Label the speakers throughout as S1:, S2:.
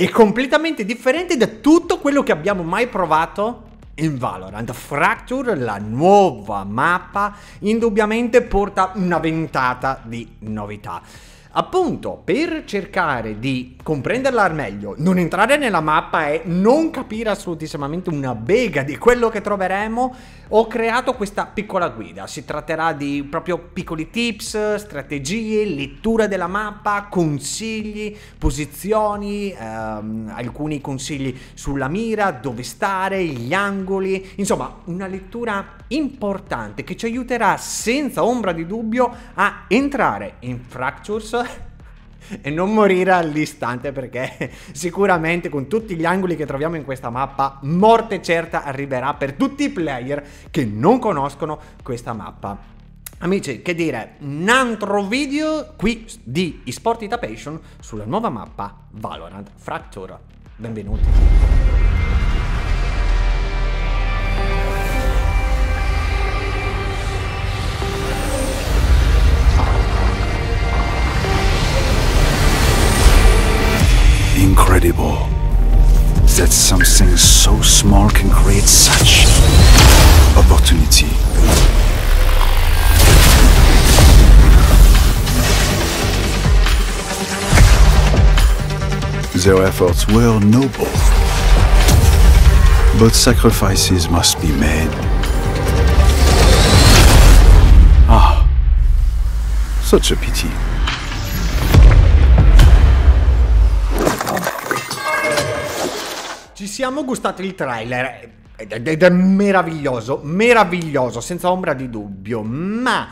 S1: è completamente differente da tutto quello che abbiamo mai provato in Valorant. Fracture, la nuova mappa, indubbiamente porta una ventata di novità. Appunto, per cercare di comprenderla al meglio, non entrare nella mappa e non capire assolutissimamente una bega di quello che troveremo, ho creato questa piccola guida. Si tratterà di proprio piccoli tips, strategie, lettura della mappa, consigli, posizioni, ehm, alcuni consigli sulla mira, dove stare, gli angoli, insomma una lettura importante che ci aiuterà senza ombra di dubbio a entrare in Fractures cazzo esatto. e non morire all'istante perché sicuramente con tutti gli angoli che troviamo in questa mappa morte certa arriverà per tutti i player che non conoscono questa mappa. Amici, che dire, un altro video qui di eSport Itapation sulla nuova mappa Valorant Fracture. Benvenuti. so small can create such opportunity. Their efforts were noble, but sacrifices must be made. Ah, such a pity. ci siamo gustati il trailer ed è meraviglioso, meraviglioso, senza ombra di dubbio, ma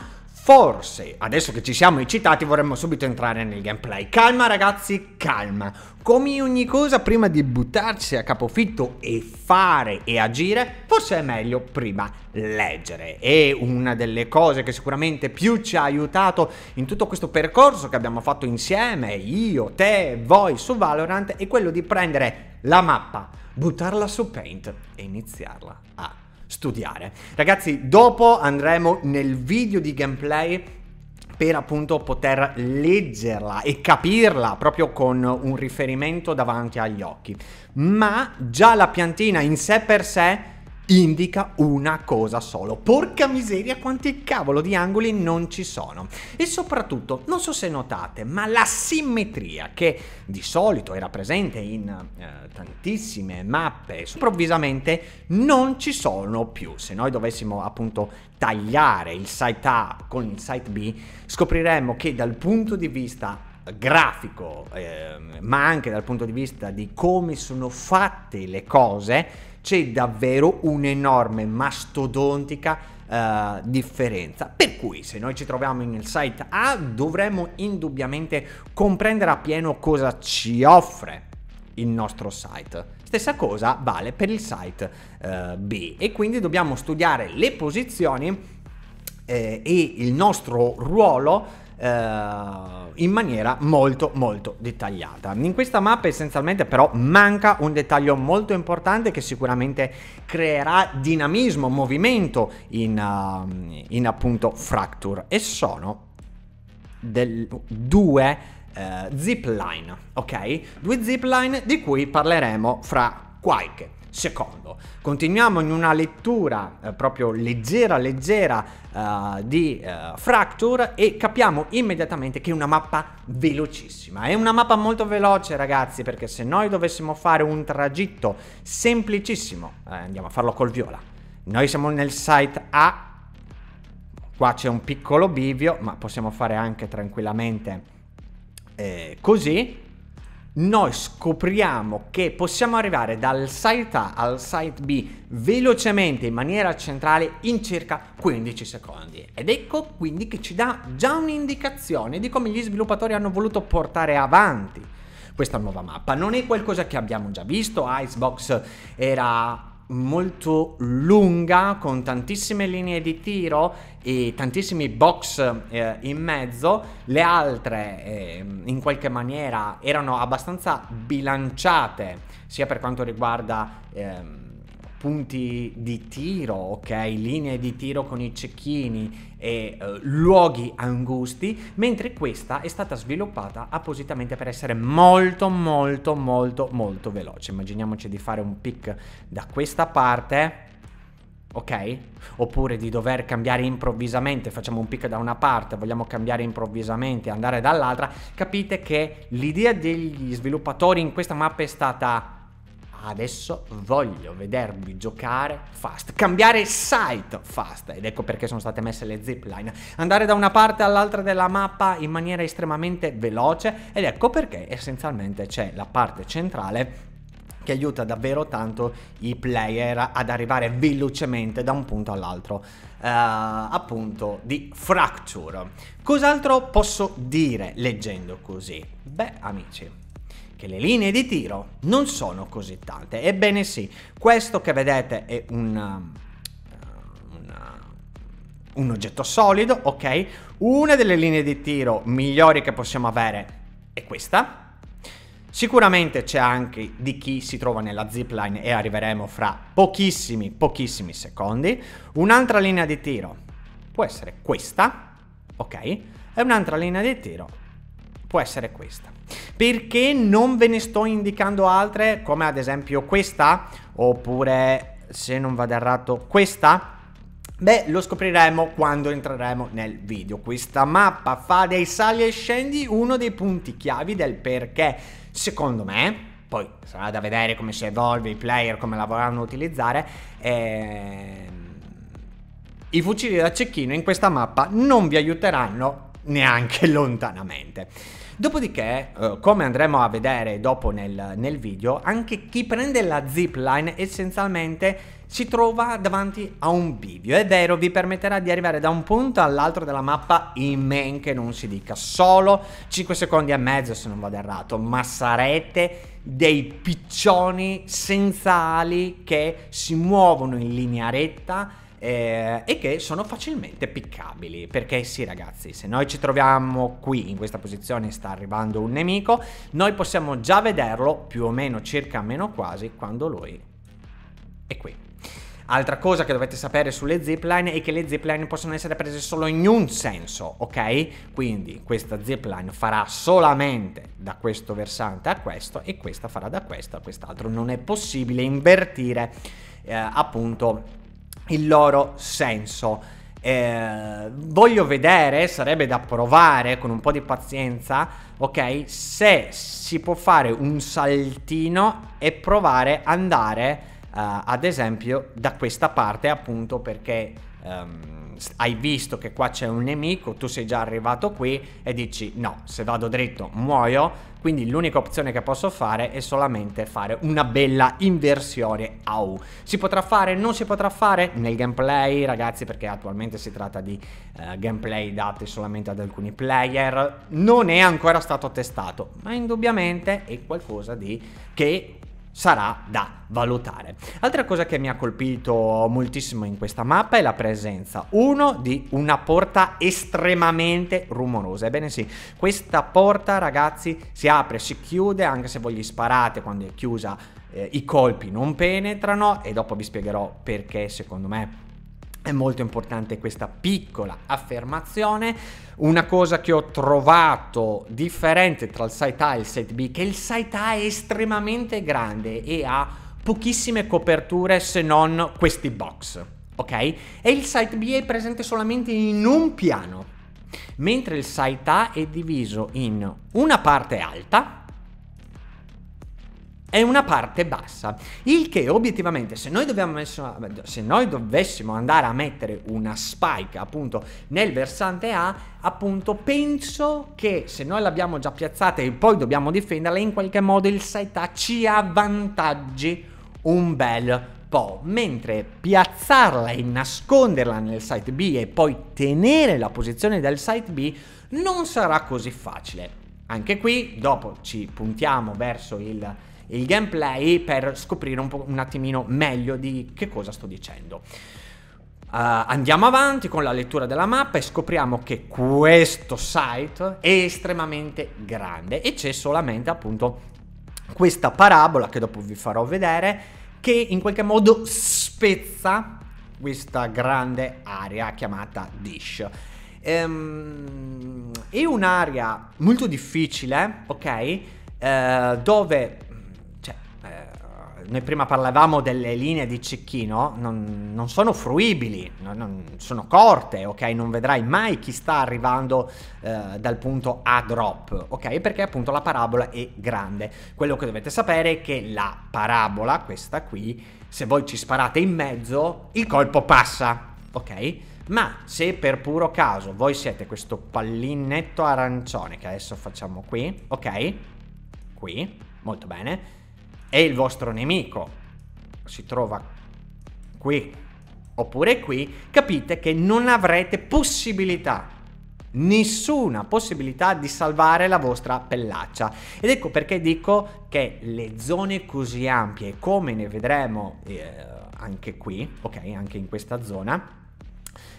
S1: Forse, adesso che ci siamo eccitati, vorremmo subito entrare nel gameplay. Calma ragazzi, calma. Come ogni cosa, prima di buttarsi a capofitto e fare e agire, forse è meglio prima leggere. E una delle cose che sicuramente più ci ha aiutato in tutto questo percorso che abbiamo fatto insieme, io, te, voi, su Valorant, è quello di prendere la mappa, buttarla su Paint e iniziarla a studiare. Ragazzi, dopo andremo nel video di gameplay per appunto poter leggerla e capirla proprio con un riferimento davanti agli occhi. Ma già la piantina in sé per sé indica una cosa solo. Porca miseria quanti cavolo di angoli non ci sono. E soprattutto, non so se notate, ma la simmetria che di solito era presente in eh, tantissime mappe, improvvisamente non ci sono più. Se noi dovessimo appunto tagliare il site A con il site B, scopriremmo che dal punto di vista grafico, eh, ma anche dal punto di vista di come sono fatte le cose, c'è davvero un'enorme, mastodontica Uh, differenza. Per cui se noi ci troviamo nel site A dovremmo indubbiamente comprendere appieno cosa ci offre il nostro site. Stessa cosa vale per il site uh, B e quindi dobbiamo studiare le posizioni eh, e il nostro ruolo eh, in maniera molto molto dettagliata. In questa mappa essenzialmente però manca un dettaglio molto importante che sicuramente creerà dinamismo, movimento in, uh, in appunto Fracture e sono del, due uh, eh, zipline, ok? Due zipline di cui parleremo fra qualche Secondo, continuiamo in una lettura eh, proprio leggera, leggera eh, di eh, Fracture e capiamo immediatamente che è una mappa velocissima. È una mappa molto veloce ragazzi perché se noi dovessimo fare un tragitto semplicissimo, eh, andiamo a farlo col viola, noi siamo nel site A, qua c'è un piccolo bivio ma possiamo fare anche tranquillamente eh, così noi scopriamo che possiamo arrivare dal site A al site B velocemente in maniera centrale in circa 15 secondi. Ed ecco quindi che ci dà già un'indicazione di come gli sviluppatori hanno voluto portare avanti questa nuova mappa. Non è qualcosa che abbiamo già visto, Icebox era molto lunga con tantissime linee di tiro e tantissimi box eh, in mezzo, le altre eh, in qualche maniera erano abbastanza bilanciate sia per quanto riguarda... Eh, punti di tiro, ok? Linee di tiro con i cecchini e eh, luoghi angusti, mentre questa è stata sviluppata appositamente per essere molto molto molto molto veloce. Immaginiamoci di fare un pick da questa parte ok? Oppure di dover cambiare improvvisamente, facciamo un pick da una parte, vogliamo cambiare improvvisamente e andare dall'altra, capite che l'idea degli sviluppatori in questa mappa è stata adesso voglio vedervi giocare fast, cambiare site fast ed ecco perché sono state messe le zipline, andare da una parte all'altra della mappa in maniera estremamente veloce ed ecco perché essenzialmente c'è la parte centrale che aiuta davvero tanto i player ad arrivare velocemente da un punto all'altro eh, appunto di fracture cos'altro posso dire leggendo così beh amici che le linee di tiro non sono così tante. Ebbene sì, questo che vedete è un eh, eh, un oggetto solido, ok? Una delle linee di tiro migliori che possiamo avere è questa. Sicuramente c'è anche di chi si trova nella zipline e arriveremo fra pochissimi, pochissimi secondi. Un'altra linea di tiro può essere questa, ok? E un'altra linea di tiro può essere questa. Perché non ve ne sto indicando altre, come ad esempio questa, oppure se non vado errato questa? Beh, lo scopriremo quando entreremo nel video. Questa mappa fa dei sali e scendi uno dei punti chiavi del perché, secondo me, poi sarà da vedere come si evolve i player, come la vorranno utilizzare, eh, i fucili da cecchino in questa mappa non vi aiuteranno neanche lontanamente. Dopodiché, eh, come andremo a vedere dopo nel, nel video, anche chi prende la zipline essenzialmente si trova davanti a un bivio. È vero, vi permetterà di arrivare da un punto all'altro della mappa in men che non si dica solo 5 secondi e mezzo se non vado errato, ma sarete dei piccioni senza ali che si muovono in linea retta eh, e che sono facilmente piccabili perché sì ragazzi se noi ci troviamo qui in questa posizione sta arrivando un nemico noi possiamo già vederlo più o meno circa meno quasi quando lui è qui Altra cosa che dovete sapere sulle zipline è che le zipline possono essere prese solo in un senso, ok? Quindi questa zipline farà solamente da questo versante a questo e questa farà da questo a quest'altro. Non è possibile invertire eh, appunto il loro senso. Eh, voglio vedere, sarebbe da provare con un po' di pazienza, ok? Se si può fare un saltino e provare andare eh, ad esempio da questa parte appunto perché um, hai visto che qua c'è un nemico, tu sei già arrivato qui e dici no, se vado dritto muoio, quindi l'unica opzione che posso fare è solamente fare una bella inversione au. Si potrà fare? Non si potrà fare? Nel gameplay ragazzi perché attualmente si tratta di uh, gameplay dati solamente ad alcuni player, non è ancora stato testato, ma indubbiamente è qualcosa di che sarà da valutare. Altra cosa che mi ha colpito moltissimo in questa mappa è la presenza, uno, di una porta estremamente rumorosa. Ebbene sì, questa porta ragazzi si apre, si chiude, anche se voi gli sparate quando è chiusa eh, i colpi non penetrano e dopo vi spiegherò perché secondo me è molto importante questa piccola affermazione. Una cosa che ho trovato differente tra il site A e il site B, è che il site A è estremamente grande e ha pochissime coperture se non questi box, ok? E il site B è presente solamente in un piano, mentre il site A è diviso in una parte alta, è una parte bassa. Il che obiettivamente, se noi, messo, se noi, dovessimo andare a mettere una spike appunto nel versante A, appunto penso che se noi l'abbiamo già piazzata e poi dobbiamo difenderla, in qualche modo il site A ci avvantaggi un bel po', mentre piazzarla e nasconderla nel site B e poi tenere la posizione del site B non sarà così facile. Anche qui, dopo ci puntiamo verso il il gameplay per scoprire un, po', un attimino meglio di che cosa sto dicendo. Uh, andiamo avanti con la lettura della mappa e scopriamo che questo site è estremamente grande e c'è solamente appunto questa parabola che dopo vi farò vedere che in qualche modo spezza questa grande area chiamata Dish. Ehm, è un'area molto difficile, ok? Eh, dove noi prima parlavamo delle linee di cecchino, non, non sono fruibili, non, non, sono corte, ok? Non vedrai mai chi sta arrivando eh, dal punto a drop, ok? Perché appunto la parabola è grande. Quello che dovete sapere è che la parabola, questa qui, se voi ci sparate in mezzo, il colpo passa, ok? Ma se per puro caso voi siete questo pallinetto arancione che adesso facciamo qui, ok? Qui, molto bene e il vostro nemico si trova qui oppure qui, capite che non avrete possibilità nessuna possibilità di salvare la vostra pellaccia ed ecco perché dico che le zone così ampie come ne vedremo eh, anche qui ok anche in questa zona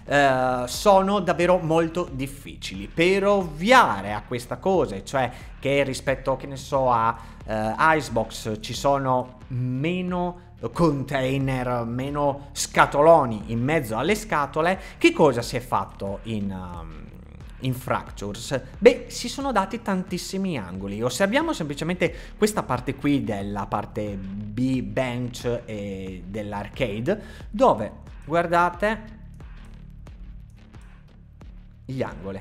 S1: eh, sono davvero molto difficili per ovviare a questa cosa cioè che rispetto che ne so a eh, Icebox ci sono meno container, meno scatoloni in mezzo alle scatole, che cosa si è fatto in, um, in Fractures? Beh, si sono dati tantissimi angoli. Osserviamo semplicemente questa parte qui della parte B bench e dell'arcade, dove guardate gli angoli.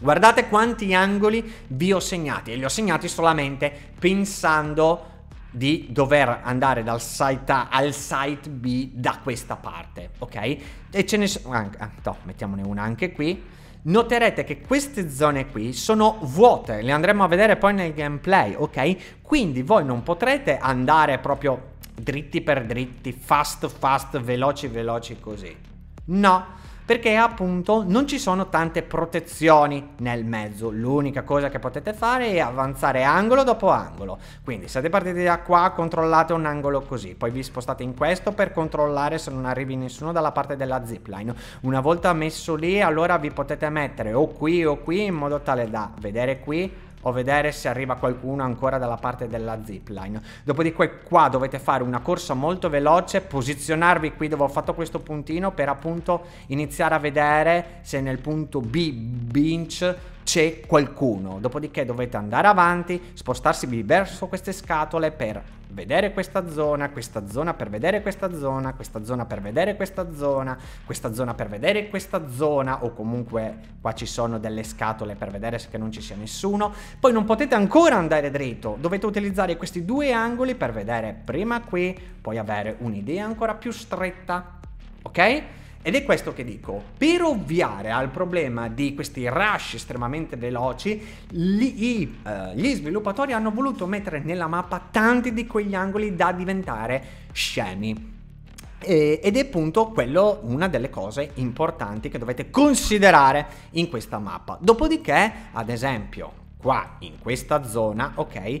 S1: Guardate quanti angoli vi ho segnati e li ho segnati solamente pensando di dover andare dal site A al site B da questa parte, ok? E ce ne sono anche, ah, no, mettiamone una anche qui. Noterete che queste zone qui sono vuote, le andremo a vedere poi nel gameplay, ok? Quindi voi non potrete andare proprio dritti per dritti, fast fast, veloci veloci così. No, perché appunto non ci sono tante protezioni nel mezzo. L'unica cosa che potete fare è avanzare angolo dopo angolo. Quindi siete partiti da qua, controllate un angolo così, poi vi spostate in questo per controllare se non arrivi nessuno dalla parte della zipline. Una volta messo lì, allora vi potete mettere o qui o qui in modo tale da vedere qui o vedere se arriva qualcuno ancora dalla parte della zipline. Dopodiché qua dovete fare una corsa molto veloce, posizionarvi qui dove ho fatto questo puntino per appunto iniziare a vedere se nel punto B, binch, c'è qualcuno. Dopodiché dovete andare avanti, spostarsi verso queste scatole per vedere questa zona, questa zona per vedere questa zona, questa zona per vedere questa zona, questa zona per vedere questa zona o comunque qua ci sono delle scatole per vedere se non ci sia nessuno. Poi non potete ancora andare dritto, dovete utilizzare questi due angoli per vedere prima qui, poi avere un'idea ancora più stretta, ok? Ed è questo che dico. Per ovviare al problema di questi rush estremamente veloci, gli, uh, eh, gli sviluppatori hanno voluto mettere nella mappa tanti di quegli angoli da diventare scemi ed è appunto quello una delle cose importanti che dovete considerare in questa mappa. Dopodiché, ad esempio, qua in questa zona, ok,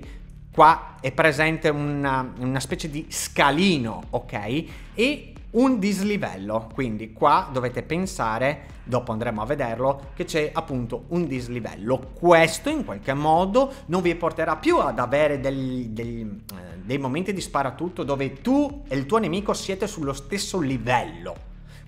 S1: Qua è presente una, una specie di scalino, ok? E un dislivello, quindi qua dovete pensare, dopo andremo a vederlo, che c'è appunto un dislivello. Questo in qualche modo non vi porterà più ad avere del, del, eh, dei momenti di sparatutto dove tu e il tuo nemico siete sullo stesso livello.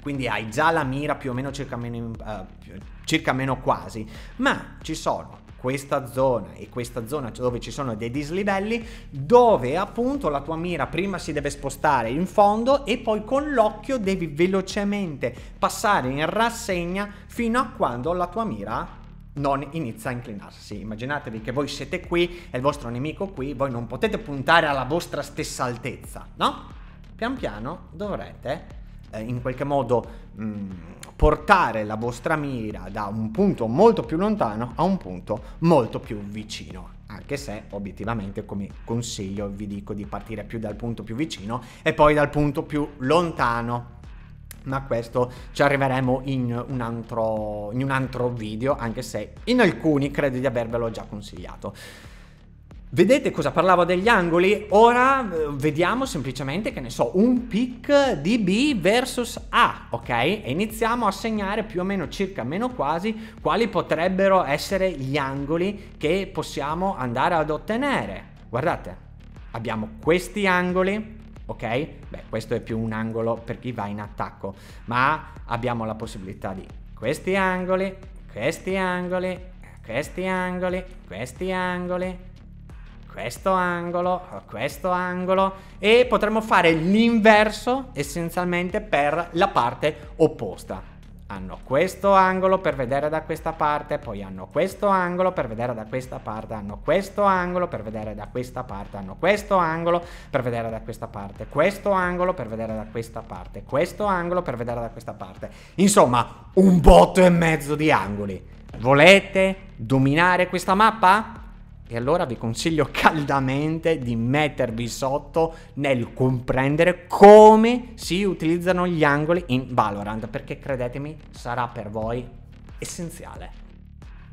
S1: Quindi hai già la mira più o meno circa meno, eh, circa meno quasi, ma ci sono questa zona e questa zona dove ci sono dei dislivelli dove appunto la tua mira prima si deve spostare in fondo e poi con l'occhio devi velocemente passare in rassegna fino a quando la tua mira non inizia a inclinarsi. Immaginatevi che voi siete qui e il vostro nemico qui, voi non potete puntare alla vostra stessa altezza, no? Pian piano dovrete eh, in qualche modo mh, mm, portare la vostra mira da un punto molto più lontano a un punto molto più vicino anche se obiettivamente come consiglio vi dico di partire più dal punto più vicino e poi dal punto più lontano ma questo ci arriveremo in un, altro, in un altro video anche se in alcuni credo di avervelo già consigliato Vedete cosa parlavo degli angoli? Ora eh, vediamo semplicemente, che ne so, un pic di B versus A, ok? E iniziamo a segnare più o meno circa meno quasi quali potrebbero essere gli angoli che possiamo andare ad ottenere. Guardate, abbiamo questi angoli, ok? Beh, questo è più un angolo per chi va in attacco, ma abbiamo la possibilità di questi angoli, questi angoli, questi angoli, questi angoli questo angolo, a questo angolo e potremmo fare l'inverso essenzialmente per la parte opposta. Hanno questo angolo per vedere da questa parte, poi hanno questo angolo per vedere da questa parte, hanno questo angolo per vedere da questa parte, hanno questo angolo per vedere da questa parte, questo angolo per vedere da questa parte, questo angolo per vedere da questa parte. Insomma, un botto e mezzo di angoli. Volete dominare questa mappa? E allora vi consiglio caldamente di mettervi sotto nel comprendere come si utilizzano gli angoli in Valorant, perché credetemi sarà per voi essenziale.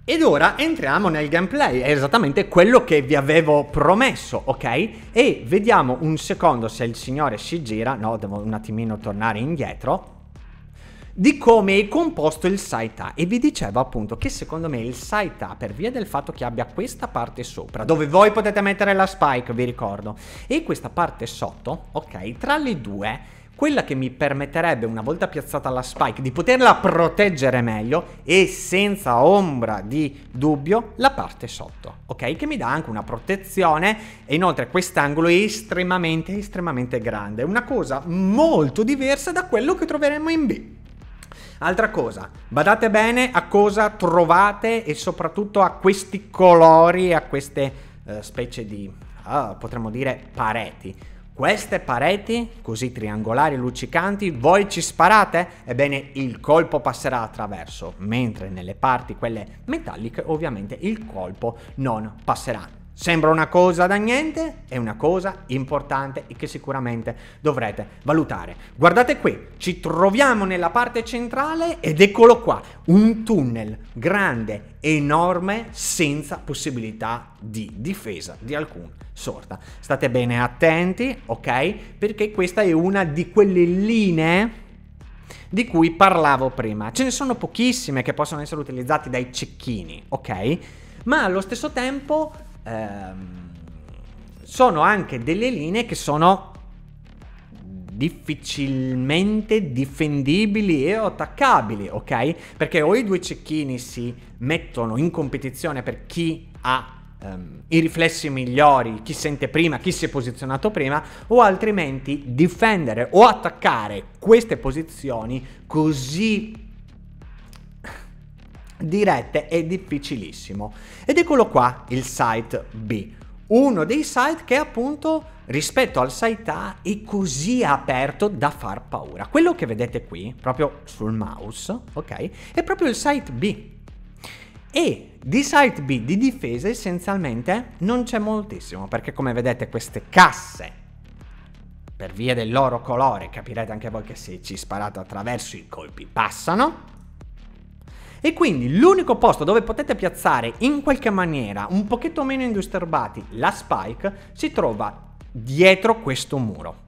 S1: Ed ora entriamo nel gameplay, è esattamente quello che vi avevo promesso, ok? E vediamo un secondo se il signore si gira, no, devo un attimino tornare indietro, di come è composto il A e vi dicevo appunto che secondo me il A per via del fatto che abbia questa parte sopra dove voi potete mettere la spike vi ricordo e questa parte sotto ok tra le due quella che mi permetterebbe una volta piazzata la spike di poterla proteggere meglio e senza ombra di dubbio la parte sotto, ok? Che mi dà anche una protezione e inoltre quest'angolo è estremamente estremamente grande, una cosa molto diversa da quello che troveremo in B. Altra cosa, badate bene a cosa trovate e soprattutto a questi colori, a queste eh, specie di, ah, potremmo dire, pareti. Queste pareti, così triangolari luccicanti, voi ci sparate? Ebbene, il colpo passerà attraverso, mentre nelle parti, quelle metalliche, ovviamente il colpo non passerà. Sembra una cosa da niente, è una cosa importante e che sicuramente dovrete valutare. Guardate qui, ci troviamo nella parte centrale ed eccolo qua, un tunnel grande, enorme, senza possibilità di difesa di alcun sorta. State bene attenti, ok? Perché questa è una di quelle linee di cui parlavo prima. Ce ne sono pochissime che possono essere utilizzate dai cecchini, ok? ma allo stesso tempo ehm, sono anche delle linee che sono difficilmente difendibili e attaccabili, ok? Perché o i due cecchini si mettono in competizione per chi ha ehm, i riflessi migliori, chi sente prima, chi si è posizionato prima, o altrimenti difendere o attaccare queste posizioni così dirette è difficilissimo. Ed eccolo qua, il site B, uno dei site che appunto rispetto al site A è così aperto da far paura. Quello che vedete qui, proprio sul mouse, ok, è proprio il site B. E di site B di difesa essenzialmente non c'è moltissimo, perché come vedete queste casse per via del loro colore, capirete anche voi che se ci sparate attraverso i colpi passano, e quindi l'unico posto dove potete piazzare in qualche maniera, un pochetto meno indisturbati, la spike, si trova dietro questo muro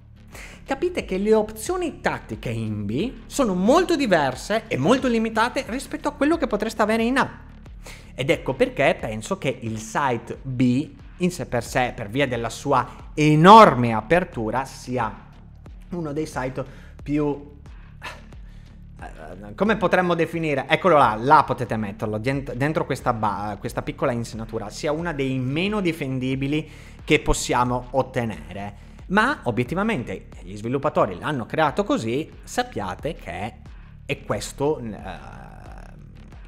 S1: capite che le opzioni tattiche in B sono molto diverse e molto limitate rispetto a quello che potreste avere in A. Ed ecco perché penso che il site B in sé per sé, per via della sua enorme apertura, sia uno dei site più eh, come potremmo definire, eccolo là, là potete metterlo, dentro, questa, ba, questa piccola insenatura, sia una dei meno difendibili che possiamo ottenere. Ma obiettivamente gli sviluppatori l'hanno creato così, sappiate che è questo eh,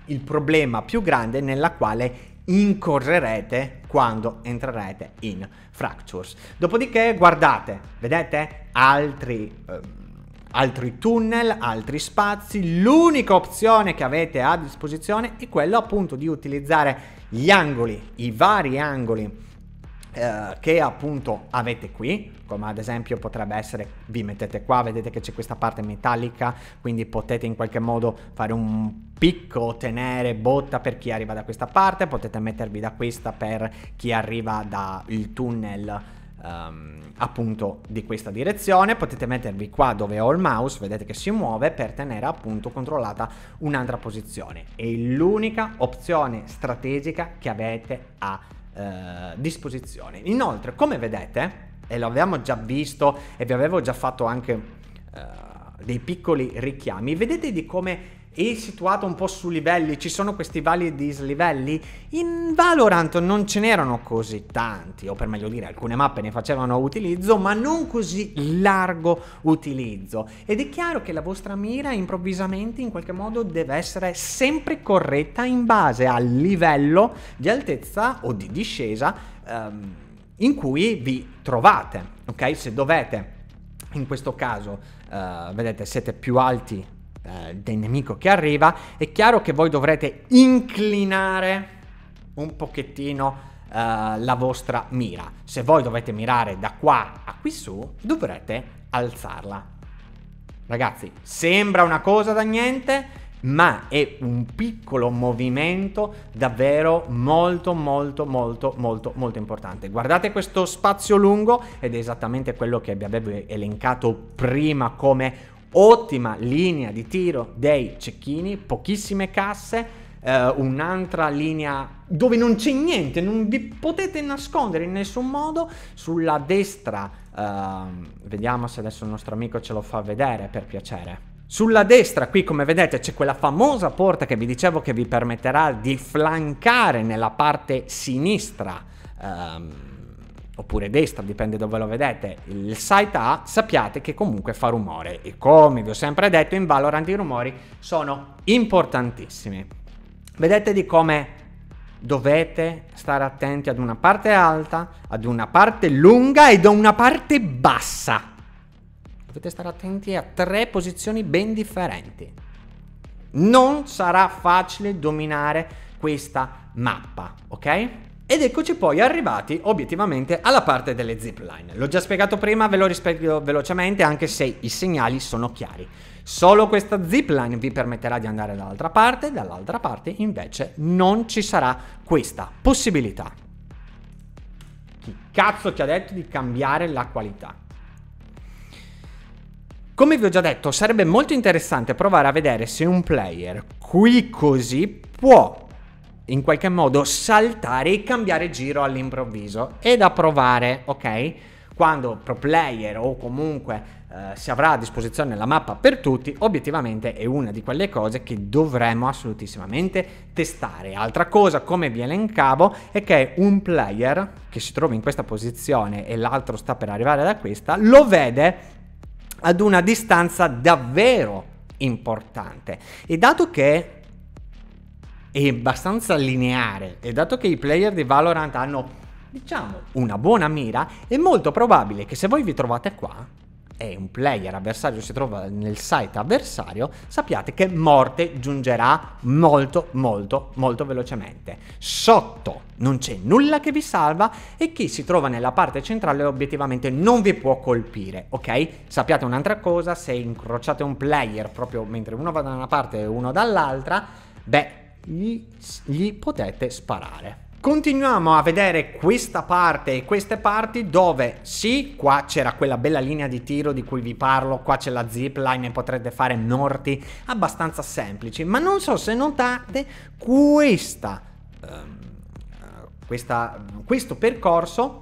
S1: il problema più grande nella quale incorrerete quando entrerete in Fractures. Dopodiché guardate, vedete altri... Eh, altri tunnel, altri spazi. L'unica opzione che avete a disposizione è quella appunto di utilizzare gli angoli, i vari angoli eh, che appunto avete qui, come ad esempio potrebbe essere, vi mettete qua, vedete che c'è questa parte metallica, quindi potete in qualche modo fare un picco, tenere botta per chi arriva da questa parte, potete mettervi da questa per chi arriva dal tunnel um, appunto di questa direzione. Potete mettervi qua dove ho il mouse, vedete che si muove per tenere appunto controllata un'altra posizione. È l'unica opzione strategica che avete a eh, disposizione. Inoltre, come vedete, e l'avevamo già visto e vi avevo già fatto anche eh, dei piccoli richiami, vedete di come e situato un po' su livelli, ci sono questi valli e dislivelli. In Valorant non ce n'erano così tanti, o per meglio dire, alcune mappe ne facevano utilizzo, ma non così largo utilizzo. Ed è chiaro che la vostra mira improvvisamente in qualche modo deve essere sempre corretta in base al livello di altezza o di discesa ehm, in cui vi trovate, ok? Se dovete in questo caso, eh, vedete, siete più alti eh, del nemico che arriva, è chiaro che voi dovrete inclinare un pochettino eh, la vostra mira. Se voi dovete mirare da qua a qui su, dovrete alzarla. Ragazzi, sembra una cosa da niente, ma è un piccolo movimento davvero molto molto molto molto molto importante guardate questo spazio lungo ed è esattamente quello che vi avevo elencato prima come ottima linea di tiro dei cecchini, pochissime casse, Uh, un'altra linea dove non c'è niente, non vi potete nascondere in nessun modo. Sulla destra, uh, vediamo se adesso il nostro amico ce lo fa vedere per piacere. Sulla destra, qui come vedete, c'è quella famosa porta che vi dicevo che vi permetterà di flancare nella parte sinistra. Um, oppure destra, dipende dove lo vedete, il site A, sappiate che comunque fa rumore. E come vi ho sempre detto, in Valorant i rumori sono importantissimi. Vedete di come dovete stare attenti ad una parte alta, ad una parte lunga ed a una parte bassa. Dovete stare attenti a tre posizioni ben differenti. Non sarà facile dominare questa mappa, ok? Ed eccoci poi arrivati obiettivamente alla parte delle zipline. L'ho già spiegato prima, ve lo rispecchio velocemente anche se i segnali sono chiari. Solo questa zipline vi permetterà di andare dall'altra parte, dall'altra parte invece non ci sarà questa possibilità. Chi cazzo ti ha detto di cambiare la qualità? Come vi ho già detto, sarebbe molto interessante provare a vedere se un player qui così può in qualche modo saltare e cambiare giro all'improvviso. È da provare, ok? Quando pro player o comunque Uh, si avrà a disposizione la mappa per tutti, obiettivamente è una di quelle cose che dovremmo assolutissimamente testare. Altra cosa, come vi elencavo, è che un player che si trova in questa posizione e l'altro sta per arrivare da questa, lo vede ad una distanza davvero importante. E dato che è abbastanza lineare e dato che i player di Valorant hanno, diciamo, una buona mira, è molto probabile che se voi vi trovate qua e un player avversario si trova nel site avversario, sappiate che morte giungerà molto molto molto velocemente. Sotto non c'è nulla che vi salva e chi si trova nella parte centrale obiettivamente non vi può colpire, ok? Sappiate un'altra cosa, se incrociate un player proprio mentre uno va da una parte e uno dall'altra, beh, gli, gli potete sparare. Continuiamo a vedere questa parte e queste parti dove sì, qua c'era quella bella linea di tiro di cui vi parlo, qua c'è la zipline e potrete fare morti abbastanza semplici, ma non so se notate questa, um, questa questo percorso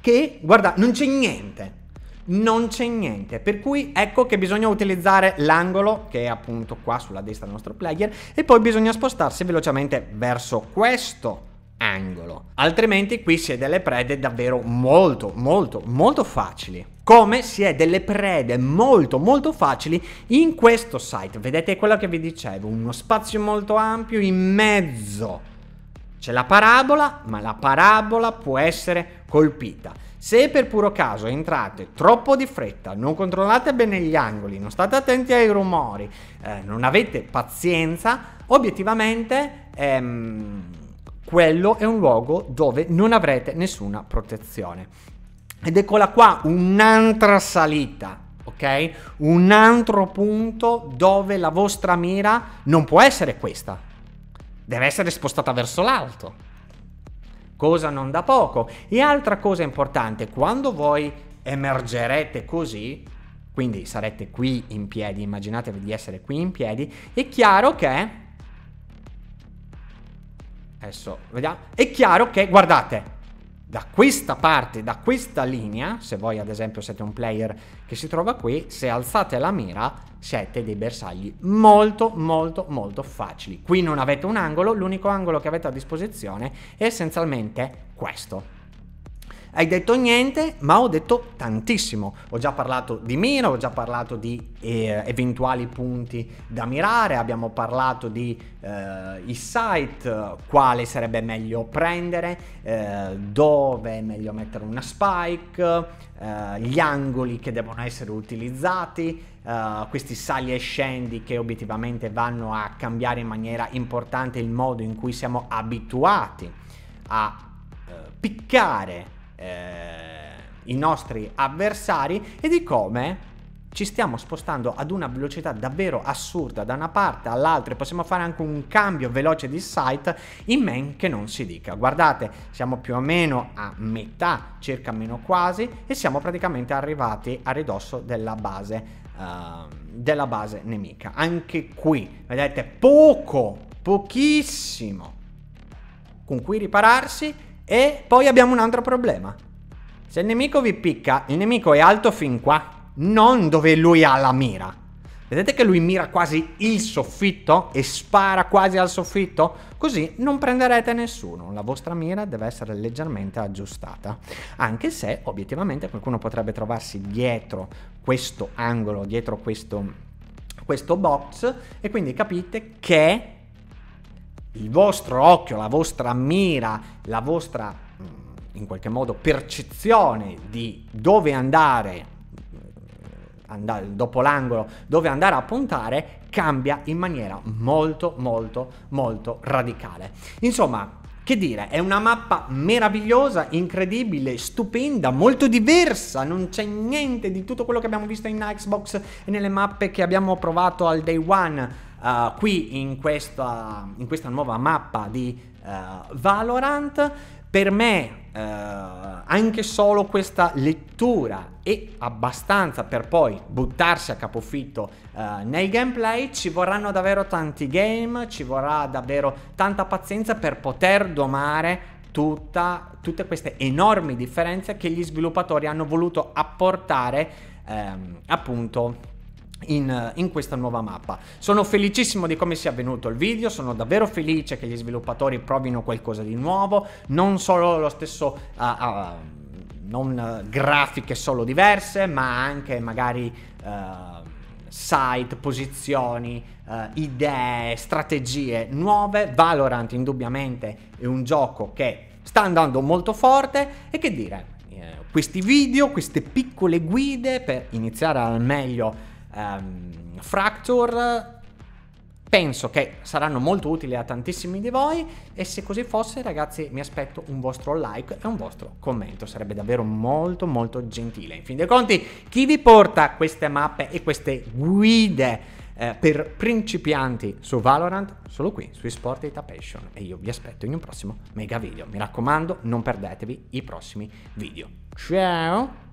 S1: che, guarda, non c'è niente, non c'è niente per cui ecco che bisogna utilizzare l'angolo che è appunto qua sulla destra del nostro player e poi bisogna spostarsi velocemente verso questo angolo altrimenti qui si è delle prede davvero molto molto molto facili come si è delle prede molto molto facili in questo site vedete quello che vi dicevo uno spazio molto ampio in mezzo c'è la parabola, ma la parabola può essere colpita. Se per puro caso entrate troppo di fretta, non controllate bene gli angoli, non state attenti ai rumori, eh, non avete pazienza, obiettivamente ehm, quello è un luogo dove non avrete nessuna protezione. Ed eccola qua un'altra salita, ok? Un altro punto dove la vostra mira non può essere questa, deve essere spostata verso l'alto. Cosa non da poco. E altra cosa importante, quando voi emergerete così, quindi sarete qui in piedi, immaginatevi di essere qui in piedi, è chiaro che... Adesso vediamo. È chiaro che, guardate, da questa parte, da questa linea, se voi ad esempio siete un player che si trova qui, se alzate la mira siete dei bersagli molto molto molto facili. Qui non avete un angolo, l'unico angolo che avete a disposizione è essenzialmente questo hai detto niente, ma ho detto tantissimo. Ho già parlato di mira, ho già parlato di eh, eventuali punti da mirare, abbiamo parlato di eh, i site, quale sarebbe meglio prendere, eh, dove è meglio mettere una spike, eh, gli angoli che devono essere utilizzati, eh, questi sali e scendi che obiettivamente vanno a cambiare in maniera importante il modo in cui siamo abituati a eh, piccare eh, i nostri avversari e di come ci stiamo spostando ad una velocità davvero assurda da una parte all'altra e possiamo fare anche un cambio veloce di site in men che non si dica. Guardate, siamo più o meno a metà, circa meno quasi, e siamo praticamente arrivati a ridosso della base, uh, della base nemica. Anche qui, vedete, poco, pochissimo con cui ripararsi e poi abbiamo un altro problema. Se il nemico vi picca, il nemico è alto fin qua, non dove lui ha la mira. Vedete che lui mira quasi il soffitto e spara quasi al soffitto? Così non prenderete nessuno, la vostra mira deve essere leggermente aggiustata. Anche se obiettivamente qualcuno potrebbe trovarsi dietro questo angolo, dietro questo, questo box e quindi capite che il vostro occhio, la vostra mira, la vostra mm, in qualche modo percezione di dove andare, mm, andare dopo l'angolo, dove andare a puntare, cambia in maniera mhm. molto molto molto radicale. Insomma, che dire, è una mappa meravigliosa, incredibile, stupenda, molto diversa, non c'è niente di tutto quello che abbiamo visto in Xbox e nelle mappe che abbiamo provato al day one eh, qui in questa, in questa, nuova mappa di uh, Valorant. Per me uh, anche solo questa lettura è abbastanza per poi buttarsi a capofitto nel gameplay ci vorranno davvero tanti game, ci vorrà davvero tanta pazienza per poter domare Tutta, tutte queste enormi differenze che gli sviluppatori hanno voluto apportare ehm, appunto in, in, questa nuova mappa. Sono felicissimo di come sia avvenuto il video, sono davvero felice che gli sviluppatori provino qualcosa di nuovo, non solo lo stesso... Uh, uh, non grafiche solo diverse, ma anche magari eh, site, posizioni, uh, idee, strategie nuove. Valorant indubbiamente è un gioco che sta andando molto forte e che dire, eh, questi video, queste piccole guide per iniziare al meglio um, Fracture penso che saranno molto utili a tantissimi di voi e se così fosse ragazzi mi aspetto un vostro like e un vostro commento sarebbe davvero molto molto gentile in fin dei conti chi vi porta queste mappe e queste guide eh, per principianti su Valorant solo qui su Sport Data Passion e io vi aspetto in un prossimo mega video mi raccomando non perdetevi i prossimi video ciao